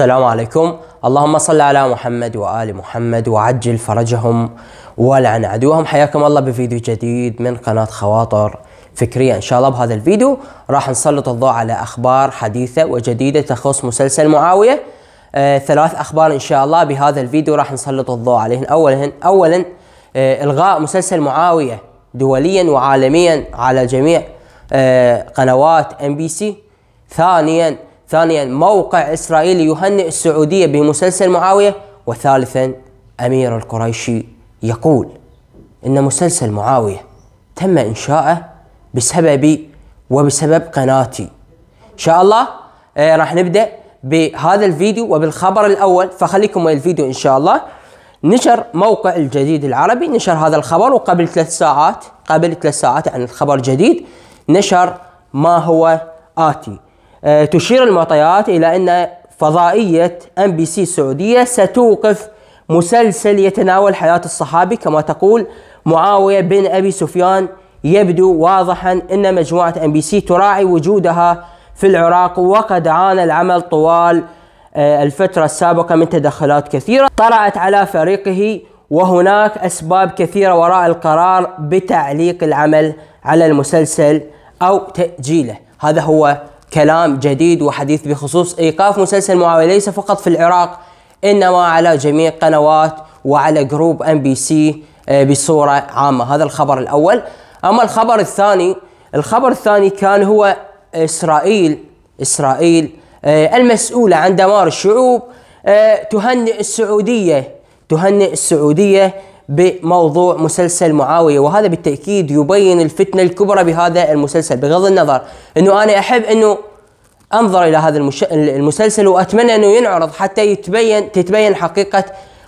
السلام عليكم اللهم صل على محمد وآل محمد وعجل فرجهم ولعن عدوهم حياكم الله بفيديو جديد من قناة خواطر فكرية إن شاء الله بهذا الفيديو راح نسلط الضوء على أخبار حديثة وجديدة تخص مسلسل معاوية آه ثلاث أخبار إن شاء الله بهذا الفيديو راح نسلط الضوء عليهن أولا أولا آه إلغاء مسلسل معاوية دوليا وعالميا على جميع آه قنوات ام بي سي ثانيا ثانيا موقع إسرائيلي يهنئ السعودية بمسلسل معاوية وثالثا أمير القريشي يقول إن مسلسل معاوية تم إنشاؤه بسببي وبسبب قناتي إن شاء الله آه راح نبدأ بهذا الفيديو وبالخبر الأول فخليكم ويا الفيديو إن شاء الله نشر موقع الجديد العربي نشر هذا الخبر وقبل ثلاث ساعات قبل ثلاث ساعات عن الخبر الجديد نشر ما هو آتي آه، تشير المعطيات إلى أن فضائية ام بي سي السعودية ستوقف مسلسل يتناول حياة الصحابي كما تقول معاوية بن أبي سفيان يبدو واضحا أن مجموعة ام بي سي تراعي وجودها في العراق وقد عانى العمل طوال آه، الفترة السابقة من تدخلات كثيرة طرأت على فريقه وهناك أسباب كثيرة وراء القرار بتعليق العمل على المسلسل أو تأجيله هذا هو كلام جديد وحديث بخصوص ايقاف مسلسل معاويه ليس فقط في العراق انما على جميع قنوات وعلى جروب ام بي سي بصوره عامه هذا الخبر الاول اما الخبر الثاني الخبر الثاني كان هو اسرائيل اسرائيل آه، المسؤوله عن دمار الشعوب آه، تهنئ السعوديه تهنئ السعوديه بموضوع مسلسل معاويه وهذا بالتاكيد يبين الفتنه الكبرى بهذا المسلسل بغض النظر انه انا احب انه انظر الى هذا المش... المسلسل واتمنى انه ينعرض حتى يتبين تتبين حقيقه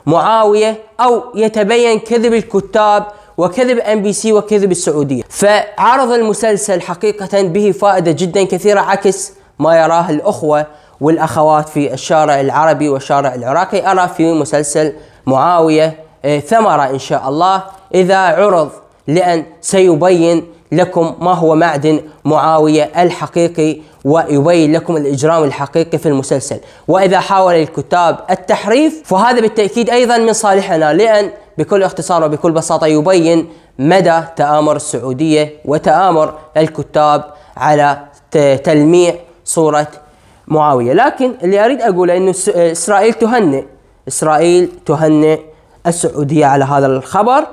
معاويه او يتبين كذب الكتاب وكذب ام بي سي وكذب السعوديه فعرض المسلسل حقيقه به فائده جدا كثيره عكس ما يراه الاخوه والاخوات في الشارع العربي والشارع العراقي ارى في مسلسل معاويه إيه، ثمرة إن شاء الله إذا عرض لأن سيبين لكم ما هو معدن معاوية الحقيقي ويبين لكم الإجرام الحقيقي في المسلسل وإذا حاول الكتاب التحريف فهذا بالتأكيد أيضا من صالحنا لأن بكل اختصار وبكل بساطة يبين مدى تآمر السعودية وتآمر الكتاب على تلميع صورة معاوية لكن اللي أريد أقوله أنه إسرائيل تهنئ إسرائيل تهنئ السعودية على هذا الخبر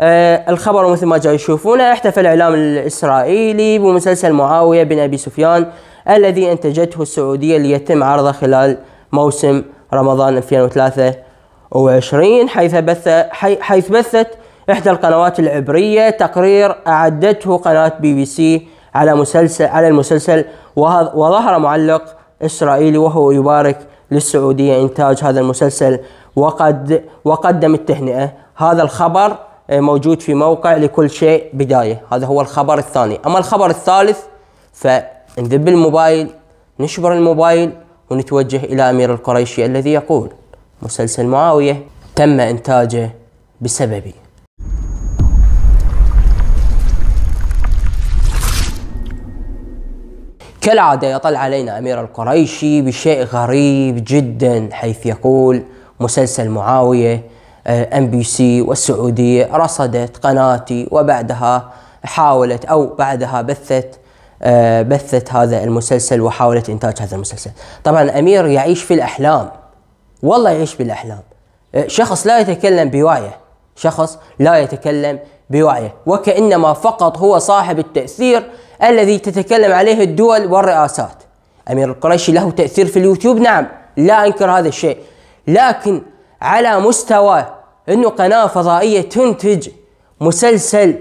آه الخبر مثل ما جاي تشوفونه احتفل الإعلام الإسرائيلي بمسلسل معاوية بن أبي سفيان الذي أنتجته السعودية ليتم عرضه خلال موسم رمضان 2023 حيث بث حيث بثت إحدى القنوات العبرية تقرير أعدته قناة بي بي سي على مسلسل على المسلسل وظهر معلق إسرائيلي وهو يبارك للسعودية إنتاج هذا المسلسل وقد وقدم التهنئة هذا الخبر آه، موجود في موقع لكل شيء بداية هذا هو الخبر الثاني أما الخبر الثالث فنذب الموبايل نشبر الموبايل ونتوجه إلى أمير القريشي الذي يقول مسلسل معاوية تم إنتاجه بسببي كالعادة يطل علينا أمير القريشي بشيء غريب جدا حيث يقول مسلسل معاوية ام بي سي والسعودية رصدت قناتي وبعدها حاولت أو بعدها بثت آه، بثت هذا المسلسل وحاولت إنتاج هذا المسلسل طبعا أمير يعيش في الأحلام والله يعيش بالأحلام آه، شخص لا يتكلم بوعيه شخص لا يتكلم بوعيه وكأنما فقط هو صاحب التأثير الذي تتكلم عليه الدول والرئاسات أمير القريشي له تأثير في اليوتيوب نعم لا أنكر هذا الشيء لكن على مستوى أنه قناة فضائية تنتج مسلسل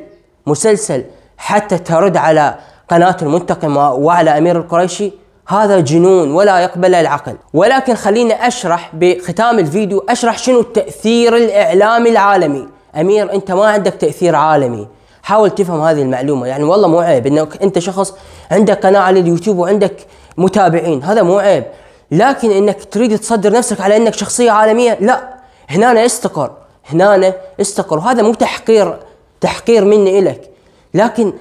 مسلسل حتى ترد على قناة المنتقم وعلى أمير القريشي هذا جنون ولا يقبل العقل ولكن خليني أشرح بختام الفيديو أشرح شنو التأثير الإعلامي العالمي أمير أنت ما عندك تأثير عالمي حاول تفهم هذه المعلومه يعني والله مو عيب انك انت شخص عندك قناه على اليوتيوب وعندك متابعين هذا مو عيب لكن انك تريد تصدر نفسك على انك شخصيه عالميه لا هنا أنا استقر هنا أنا استقر وهذا مو تحقير تحقير مني إلك لكن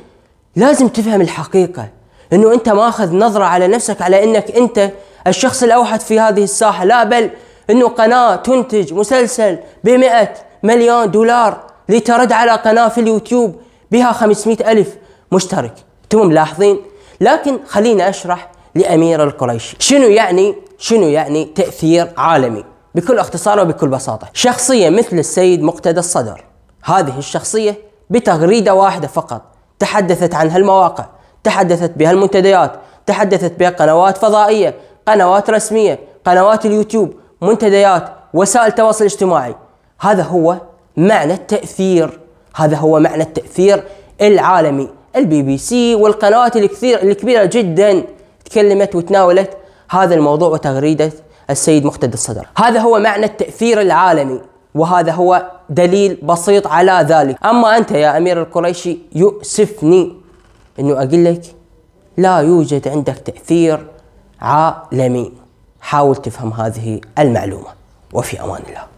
لازم تفهم الحقيقة انه انت ماخذ نظرة على نفسك على انك انت الشخص الاوحد في هذه الساحة لا بل انه قناة تنتج مسلسل بمئة مليون دولار لترد على قناة في اليوتيوب بها 500 ألف مشترك انتم ملاحظين لكن خليني أشرح لأمير القريشي شنو يعني شنو يعني تأثير عالمي بكل اختصار وبكل بساطة شخصية مثل السيد مقتدى الصدر هذه الشخصية بتغريدة واحدة فقط تحدثت عن هالمواقع تحدثت بها المنتديات تحدثت بها قنوات فضائية قنوات رسمية قنوات اليوتيوب منتديات وسائل التواصل الاجتماعي هذا هو معنى التأثير هذا هو معنى التأثير العالمي البي بي سي والقنوات الكثير الكبيرة جدا تكلمت وتناولت هذا الموضوع وتغريدة السيد مقتدى الصدر هذا هو معنى التأثير العالمي وهذا هو دليل بسيط على ذلك أما أنت يا أمير القريشي يؤسفني أنه أقول لك لا يوجد عندك تأثير عالمي حاول تفهم هذه المعلومة وفي أمان الله